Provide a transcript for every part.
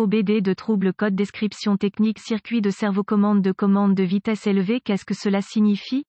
OBD de trouble code description technique circuit de cerveau commande de commande de vitesse élevée qu'est-ce que cela signifie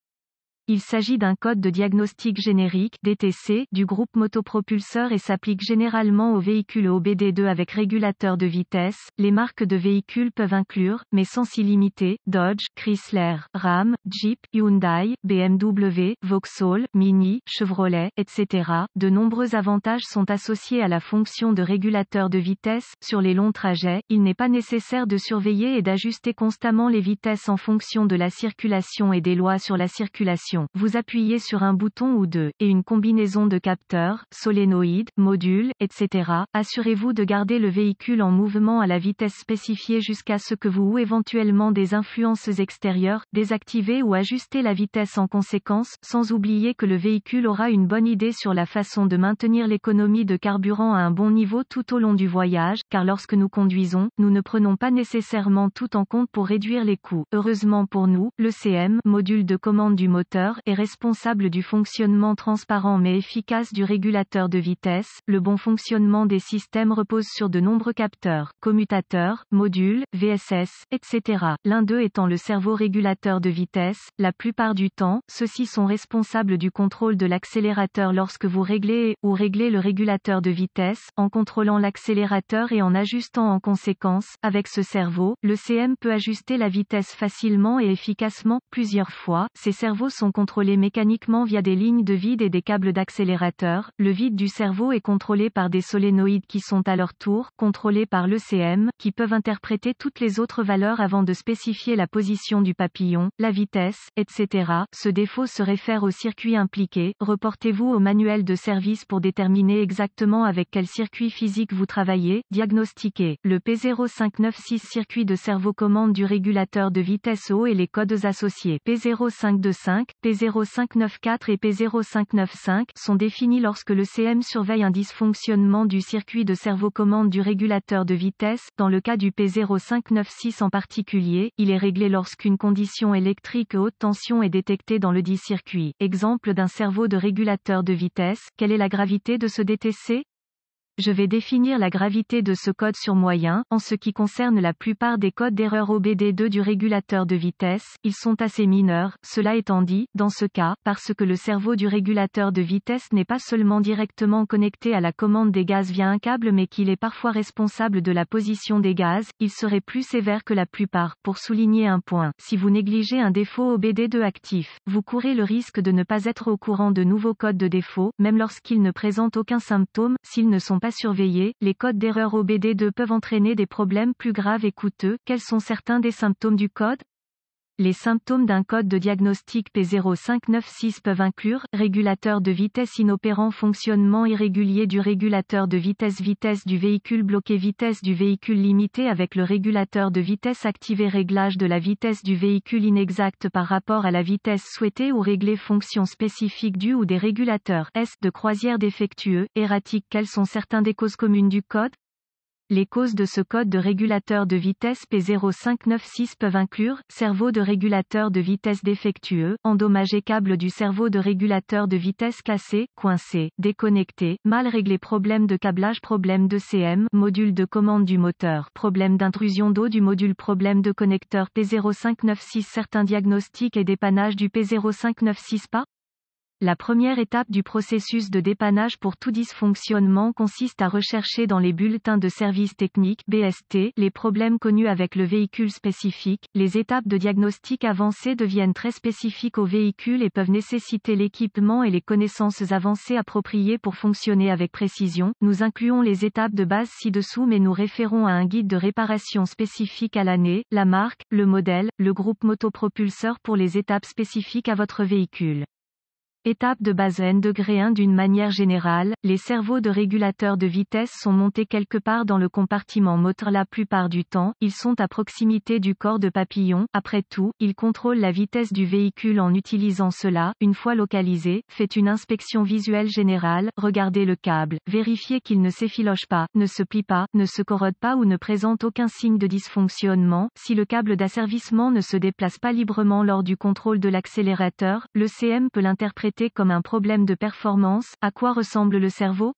il s'agit d'un code de diagnostic générique DTC du groupe motopropulseur et s'applique généralement aux véhicules OBD2 avec régulateur de vitesse. Les marques de véhicules peuvent inclure, mais sans s'y limiter, Dodge, Chrysler, Ram, Jeep, Hyundai, BMW, Vauxhall, Mini, Chevrolet, etc. De nombreux avantages sont associés à la fonction de régulateur de vitesse. Sur les longs trajets, il n'est pas nécessaire de surveiller et d'ajuster constamment les vitesses en fonction de la circulation et des lois sur la circulation vous appuyez sur un bouton ou deux, et une combinaison de capteurs, solénoïdes, modules, etc. Assurez-vous de garder le véhicule en mouvement à la vitesse spécifiée jusqu'à ce que vous ou éventuellement des influences extérieures, désactivez ou ajustez la vitesse en conséquence, sans oublier que le véhicule aura une bonne idée sur la façon de maintenir l'économie de carburant à un bon niveau tout au long du voyage, car lorsque nous conduisons, nous ne prenons pas nécessairement tout en compte pour réduire les coûts. Heureusement pour nous, le CM, module de commande du moteur, est responsable du fonctionnement transparent mais efficace du régulateur de vitesse. Le bon fonctionnement des systèmes repose sur de nombreux capteurs, commutateurs, modules, VSS, etc. L'un d'eux étant le cerveau régulateur de vitesse. La plupart du temps, ceux-ci sont responsables du contrôle de l'accélérateur lorsque vous réglez ou réglez le régulateur de vitesse, en contrôlant l'accélérateur et en ajustant en conséquence. Avec ce cerveau, le CM peut ajuster la vitesse facilement et efficacement, plusieurs fois. Ces cerveaux sont Contrôlé mécaniquement via des lignes de vide et des câbles d'accélérateur. Le vide du cerveau est contrôlé par des solénoïdes qui sont à leur tour contrôlés par l'ECM, qui peuvent interpréter toutes les autres valeurs avant de spécifier la position du papillon, la vitesse, etc. Ce défaut se réfère au circuit impliqué. Reportez-vous au manuel de service pour déterminer exactement avec quel circuit physique vous travaillez. Diagnostiquez. Le P0596 circuit de cerveau commande du régulateur de vitesse O et les codes associés P0525, P0594 et P0595 sont définis lorsque le CM surveille un dysfonctionnement du circuit de cerveau commande du régulateur de vitesse. Dans le cas du P0596 en particulier, il est réglé lorsqu'une condition électrique haute tension est détectée dans le dit circuit. Exemple d'un cerveau de régulateur de vitesse. Quelle est la gravité de ce DTC je vais définir la gravité de ce code sur moyen. En ce qui concerne la plupart des codes d'erreur OBD2 du régulateur de vitesse, ils sont assez mineurs. Cela étant dit, dans ce cas, parce que le cerveau du régulateur de vitesse n'est pas seulement directement connecté à la commande des gaz via un câble mais qu'il est parfois responsable de la position des gaz, il serait plus sévère que la plupart. Pour souligner un point, si vous négligez un défaut OBD2 actif, vous courez le risque de ne pas être au courant de nouveaux codes de défaut, même lorsqu'ils ne présentent aucun symptôme, s'ils ne sont pas surveiller, surveillés, les codes d'erreur OBD2 peuvent entraîner des problèmes plus graves et coûteux. Quels sont certains des symptômes du code les symptômes d'un code de diagnostic P0596 peuvent inclure régulateur de vitesse inopérant, fonctionnement irrégulier du régulateur de vitesse, vitesse du véhicule bloqué, vitesse du véhicule limitée avec le régulateur de vitesse activé, réglage de la vitesse du véhicule inexact par rapport à la vitesse souhaitée ou réglée, fonction spécifique du ou des régulateurs S de croisière défectueux, erratique. Quelles sont certaines des causes communes du code les causes de ce code de régulateur de vitesse P0596 peuvent inclure cerveau de régulateur de vitesse défectueux, endommagé câble du cerveau de régulateur de vitesse cassé, coincé, déconnecté, mal réglé problème de câblage problème de CM, module de commande du moteur, problème d'intrusion d'eau du module problème de connecteur P0596 certains diagnostics et dépannage du P0596 pas la première étape du processus de dépannage pour tout dysfonctionnement consiste à rechercher dans les bulletins de service technique BST les problèmes connus avec le véhicule spécifique. Les étapes de diagnostic avancées deviennent très spécifiques au véhicule et peuvent nécessiter l'équipement et les connaissances avancées appropriées pour fonctionner avec précision. Nous incluons les étapes de base ci-dessous mais nous référons à un guide de réparation spécifique à l'année, la marque, le modèle, le groupe motopropulseur pour les étapes spécifiques à votre véhicule. Étape de N degré 1 D'une manière générale, les cerveaux de régulateur de vitesse sont montés quelque part dans le compartiment moteur la plupart du temps, ils sont à proximité du corps de papillon, après tout, ils contrôlent la vitesse du véhicule en utilisant cela, une fois localisé, faites une inspection visuelle générale, regardez le câble, vérifiez qu'il ne s'effiloche pas, ne se plie pas, ne se corrode pas ou ne présente aucun signe de dysfonctionnement, si le câble d'asservissement ne se déplace pas librement lors du contrôle de l'accélérateur, le CM peut l'interpréter comme un problème de performance, à quoi ressemble le cerveau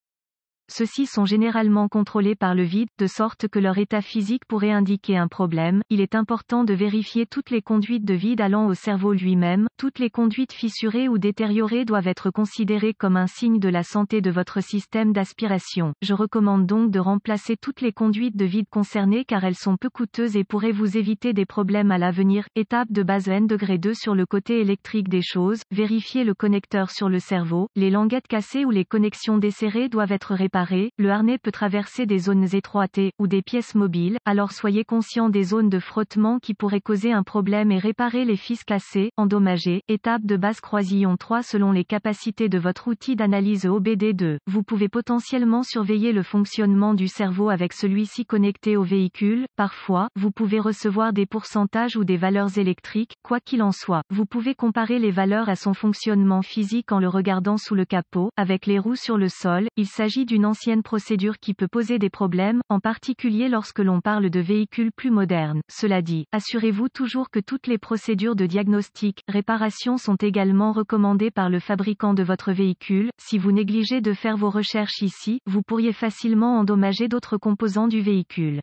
ceux-ci sont généralement contrôlés par le vide, de sorte que leur état physique pourrait indiquer un problème. Il est important de vérifier toutes les conduites de vide allant au cerveau lui-même. Toutes les conduites fissurées ou détériorées doivent être considérées comme un signe de la santé de votre système d'aspiration. Je recommande donc de remplacer toutes les conduites de vide concernées car elles sont peu coûteuses et pourraient vous éviter des problèmes à l'avenir. Étape de base N degré 2 sur le côté électrique des choses. Vérifiez le connecteur sur le cerveau. Les languettes cassées ou les connexions desserrées doivent être réparées le harnais peut traverser des zones étroitées, ou des pièces mobiles, alors soyez conscient des zones de frottement qui pourraient causer un problème et réparer les fils cassés, endommagés. Étape de base croisillon 3 selon les capacités de votre outil d'analyse OBD2. Vous pouvez potentiellement surveiller le fonctionnement du cerveau avec celui-ci connecté au véhicule. Parfois, vous pouvez recevoir des pourcentages ou des valeurs électriques, quoi qu'il en soit. Vous pouvez comparer les valeurs à son fonctionnement physique en le regardant sous le capot, avec les roues sur le sol. Il s'agit d'une ancienne procédure qui peut poser des problèmes, en particulier lorsque l'on parle de véhicules plus modernes. Cela dit, assurez-vous toujours que toutes les procédures de diagnostic, réparation sont également recommandées par le fabricant de votre véhicule. Si vous négligez de faire vos recherches ici, vous pourriez facilement endommager d'autres composants du véhicule.